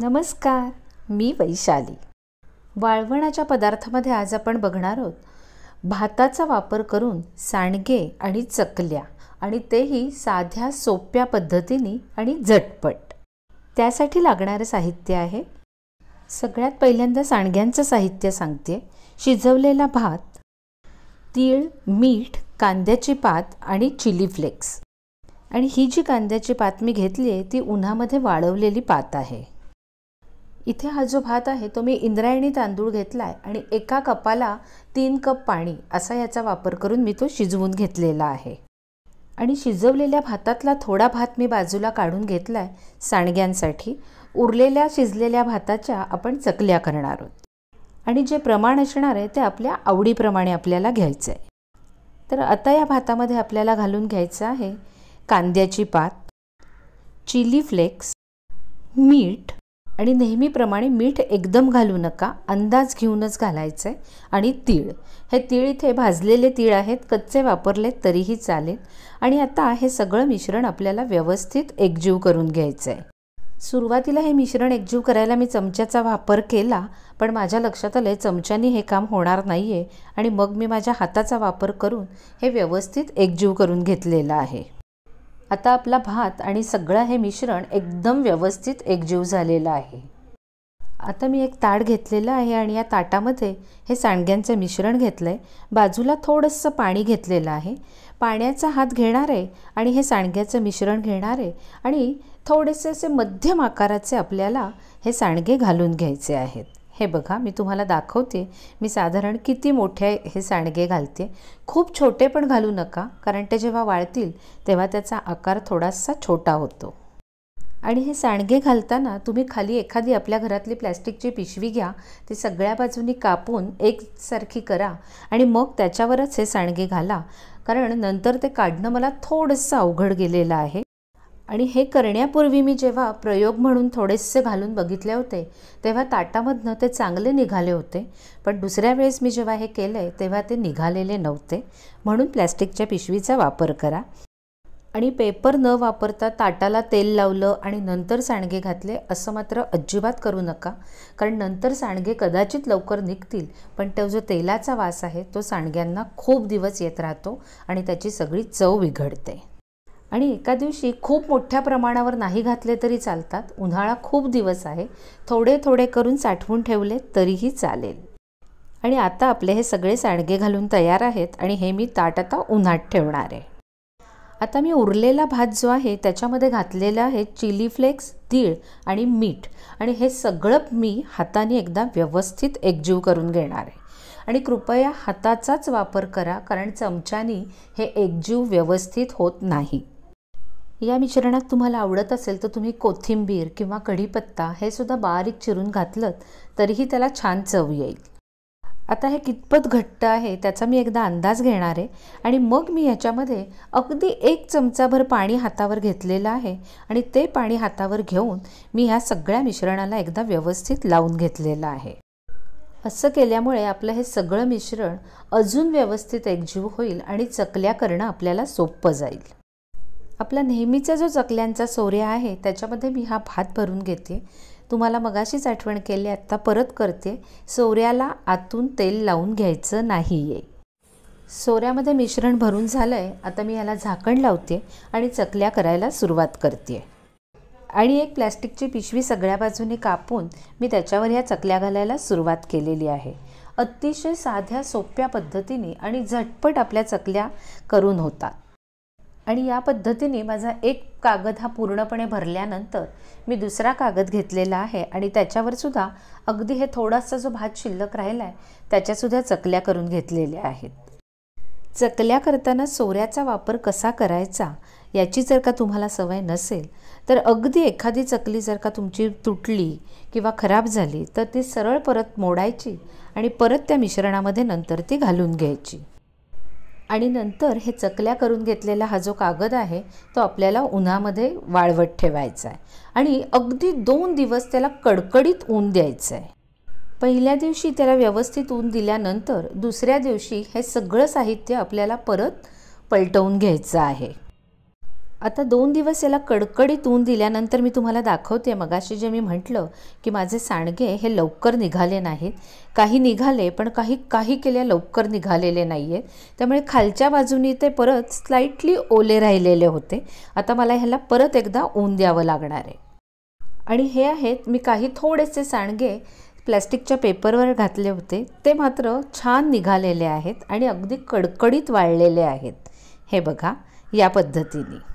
नमस्कार मी वैशाली वाळवणाच्या पदार्थामध्ये आज आपण बघणार आहोत भाताचा वापर करून सांडगे आणि चकल्या आणि तेही साध्या सोप्या पद्धतीने आणि झटपट त्यासाठी लागणारं साहित्य आहे सगळ्यात पहिल्यांदा सांडग्यांचं साहित्य सांगते शिजवलेला भात तीळ मीठ कांद्याची पात आणि चिली फ्लेक्स आणि ही जी कांद्याची पात मी घेतली आहे ती उन्हामध्ये वाळवलेली पात आहे इथे हा जो भात आहे तो मी इंद्रायणी तांदूळ घेतला आहे आणि एका कपाला तीन कप पाणी असा याचा वापर करून मी तो शिजवून घेतलेला आहे आणि शिजवलेल्या भातातला थोडा भात मी बाजूला काढून घेतला आहे सांडग्यांसाठी उरलेल्या शिजलेल्या भाताच्या आपण चकल्या करणार आहोत आणि जे प्रमाण असणार आहे ते आपल्या आवडीप्रमाणे आपल्याला घ्यायचं आहे तर आता या भातामध्ये आपल्याला घालून घ्यायचं आहे कांद्याची पात चिली फ्लेक्स मीठ आणि नेहमीप्रमाणे मीठ एकदम घालू नका अंदाज घेऊनच घालायचं आहे आणि तीळ हे तीळ इथे भाजलेले तीळ आहेत कच्चे वापरले तरीही चालेल आणि आता हे सगळं मिश्रण आपल्याला व्यवस्थित एकजीव करून घ्यायचं आहे सुरुवातीला हे मिश्रण एकजीव करायला मी चमच्याचा वापर केला पण माझ्या लक्षात आलं चमच्यानी हे काम होणार नाही आहे आणि मग मी माझ्या हाताचा वापर करून हे व्यवस्थित एकजीव करून घेतलेलं आहे आता आपला भात आणि सगळं हे मिश्रण एकदम व्यवस्थित एकजीव झालेलं आहे आता मी एक ताट घेतलेलं आहे आणि या ताटामध्ये हे सांडग्यांचं मिश्रण घेतलं आहे बाजूला थोडंसं पाणी घेतलेलं आहे पाण्याचा हात घेणार आहे आणि हे सांडग्याचं मिश्रण घेणार आहे आणि थोडेसे असे मध्यम आकाराचे आपल्याला हे सांडगे घालून घ्यायचे आहेत हे बघा मी तुम्हाला दाखवते मी साधारण किती मोठे हे सांडगे घालते खूप छोटे पण घालू नका कारण ते जेव्हा वाळतील तेव्हा त्याचा आकार थोडासा छोटा होतो आणि हे सांडगे घालताना तुम्ही खाली एखादी आपल्या घरातली प्लॅस्टिकची पिशवी घ्या ती सगळ्या बाजूनी कापून एकसारखी करा आणि मग त्याच्यावरच हे सांडगे घाला कारण नंतर ते काढणं मला थोडंसं अवघड गेलेलं आहे आणि हे करण्यापूर्वी मी जेव्हा प्रयोग म्हणून थोडेसे घालून बघितले होते तेव्हा ताटामधनं ते चांगले निघाले होते पण दुसऱ्या वेळेस मी जेव्हा हे केले तेव्हा ते निघालेले नव्हते म्हणून प्लॅस्टिकच्या पिशवीचा वापर करा आणि पेपर न वापरता ताटाला तेल लावलं आणि नंतर सांडगे घातले असं मात्र अजिबात करू नका कारण नंतर सांडगे कदाचित लवकर निघतील पण तो जो तेलाचा वास आहे तो सांडग्यांना खूप दिवस येत राहतो आणि त्याची सगळी चव बिघडते आणि एका दिवशी खूप मोठ्या प्रमाणावर नाही घातले तरी चालतात उन्हाळा खूप दिवस आहे थोडे थोडे करून साठवून ठेवले तरीही चालेल आणि आता आपले हे सगळे साडगे घालून तयार आहेत आणि हे मी ताट आता उन्हात ठेवणार आहे आता मी उरलेला भात जो आहे त्याच्यामध्ये घातलेला आहे चिली फ्लेक्स तीळ आणि मीठ आणि हे सगळं मी हाताने एकदा व्यवस्थित एकजीव करून घेणार आहे आणि कृपया हाताचाच वापर करा कारण चमच्यानी हे एकजीव व्यवस्थित होत नाही या मिश्रणात तुम्हाला आवडत असेल तर तुम्ही कोथिंबीर किंवा कढीपत्ता हे सुद्धा बारीक चिरून घातलं तरीही त्याला छान चव येईल आता हे कितपत घट्ट आहे त्याचा मी एकदा अंदाज घेणार आहे आणि मग मी ह्याच्यामध्ये अगदी एक चमचाभर पाणी हातावर घेतलेलं आहे आणि ते पाणी हातावर घेऊन मी ह्या सगळ्या मिश्रणाला एकदा व्यवस्थित लावून घेतलेलं आहे असं केल्यामुळे आपलं हे सगळं मिश्रण अजून व्यवस्थित एकजीव होईल आणि चकल्या करणं आपल्याला सोपं जाईल आपला नेहमीचा जो चकल्यांचा सोऱ्या आहे त्याच्यामध्ये मी हा भात भरून घेते तुम्हाला मगाशीच आठवण केली आत्ता परत करते सोऱ्याला आतून तेल लावून घ्यायचं नाही आहे सोऱ्यामध्ये मिश्रण भरून झालं आहे आता मी याला झाकण लावते आणि चकल्या करायला सुरुवात करते आणि एक प्लॅस्टिकची पिशवी सगळ्या बाजूने कापून मी त्याच्यावर ह्या चकल्या घालायला सुरुवात केलेली आहे अतिशय साध्या सोप्या पद्धतीने आणि झटपट आपल्या चकल्या करून होतात आणि या पद्धतीने माझा एक कागद हा पूर्णपणे भरल्यानंतर मी दुसरा कागद घेतलेला आहे आणि त्याच्यावर सुद्धा अगदी हे थोडासा जो भात शिल्लक राहिला आहे त्याच्यासुद्धा चकल्या करून घेतलेल्या आहेत चकल्या करताना सोऱ्याचा वापर कसा करायचा याची जर का तुम्हाला सवय नसेल तर अगदी एखादी चकली जर का तुमची तुटली किंवा खराब झाली तर ती सरळ परत मोडायची आणि परत त्या मिश्रणामध्ये नंतर ती घालून घ्यायची आणि नंतर हे चकल्या करून घेतलेला हा जो कागद आहे तो आपल्याला उन्हामध्ये वाळवत ठेवायचा आहे आणि अगदी दोन दिवस त्याला कडकडीत ऊन द्यायचं आहे पहिल्या दिवशी त्याला व्यवस्थित ऊन दिल्यानंतर दुसऱ्या दिवशी हे सगळं साहित्य आपल्याला परत पलटवून घ्यायचं आहे आता दोन दिवस याला कडकडीत ऊन दिल्यानंतर मी तुम्हाला दाखवते मगाशी जे मी म्हटलं की माझे सांडगे हे लवकर निघाले नाहीत काही निघाले पण काही काही केल्या लवकर निघालेले नाही आहेत त्यामुळे खालच्या बाजूनी ते परत स्लाइटली ओले राहिलेले होते आता मला ह्याला परत एकदा ऊन द्यावं लागणार आहे आणि हे आहेत मी काही थोडेसे सांडगे प्लॅस्टिकच्या पेपरवर घातले होते ते मात्र छान निघालेले आहेत आणि अगदी कडकडीत वाळलेले आहेत हे बघा या पद्धतीने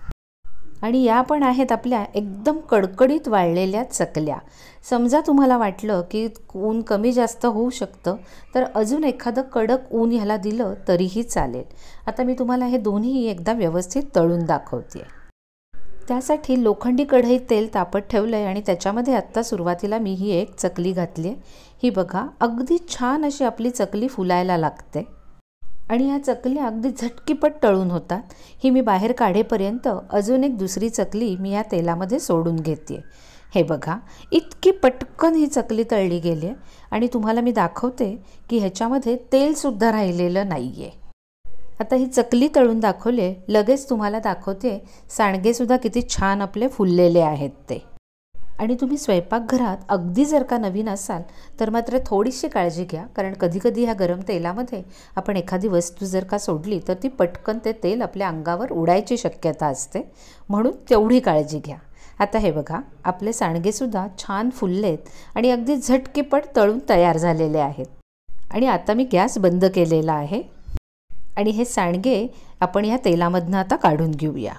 आणि या पण आहेत आपल्या एकदम कडकडीत वाळलेल्या चकल्या समजा तुम्हाला वाटलं की ऊन कमी जास्त होऊ शकतं तर अजून एखादं कडक ऊन ह्याला दिलं तरीही चालेल आता मी तुम्हाला हे दोन्ही एकदा व्यवस्थित तळून दाखवते त्यासाठी लोखंडी कढईत तेल तापत ठेवलं आहे आणि त्याच्यामध्ये आत्ता सुरुवातीला मी ही एक चकली घातली आहे ही बघा अगदी छान अशी आपली चकली फुलायला लागते आणि ह्या चकल्या अगदी झटकीपट तळून होतात ही मी बाहेर काढेपर्यंत अजून एक दुसरी चकली मी या तेलामध्ये सोडून घेते हे बघा इतकी पटकन ही चकली तळली गेली आहे आणि तुम्हाला मी दाखवते की ह्याच्यामध्ये तेलसुद्धा राहिलेलं नाही आहे आता ही चकली तळून दाखवले लगेच तुम्हाला दाखवते सांडगेसुद्धा किती छान आपले फुललेले आहेत ते आणि तुम्ही स्वयंपाकघरात अगदी जर का नवीन असाल तर मात्र थोडीशी काळजी घ्या कारण कधीकधी ह्या गरम तेलामध्ये आपण एखादी वस्तू जर का सोडली तर ती पटकन ते तेल आपल्या अंगावर उडायची शक्यता असते म्हणून तेवढी काळजी घ्या आता हे बघा आपले सांडगेसुद्धा छान फुललेत आणि अगदी झटकेपट तळून तयार झालेले आहेत आणि आता मी गॅस बंद केलेला आहे आणि हे सांडगे आपण ह्या तेलामधनं आता काढून घेऊया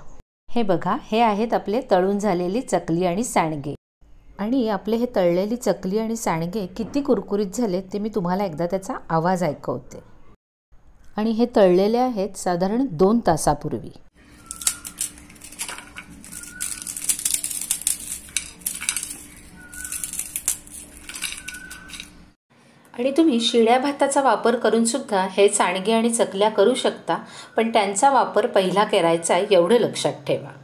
हे बघा हे आहेत आपले तळून झालेली चकली आणि सांडगे आणि आपले हे तळलेली चकली आणि सांडगे किती कुरकुरीत झाले ते मी तुम्हाला एकदा त्याचा आवाज ऐकवते आणि हे तळलेले आहेत साधारण दोन तासापूर्वी आणि तुम्ही शिळ्या भाताचा वापर करूनसुद्धा हे सांडगे आणि चकल्या करू शकता पण त्यांचा वापर पहिला करायचा आहे एवढं लक्षात ठेवा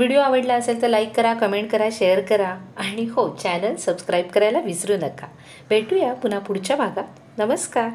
व्हिडिओ आवडला असेल तर लाईक करा कमेंट करा शेअर करा आणि हो चॅनल सबस्क्राईब करायला विसरू नका भेटूया पुन्हा पुढच्या भागात नमस्कार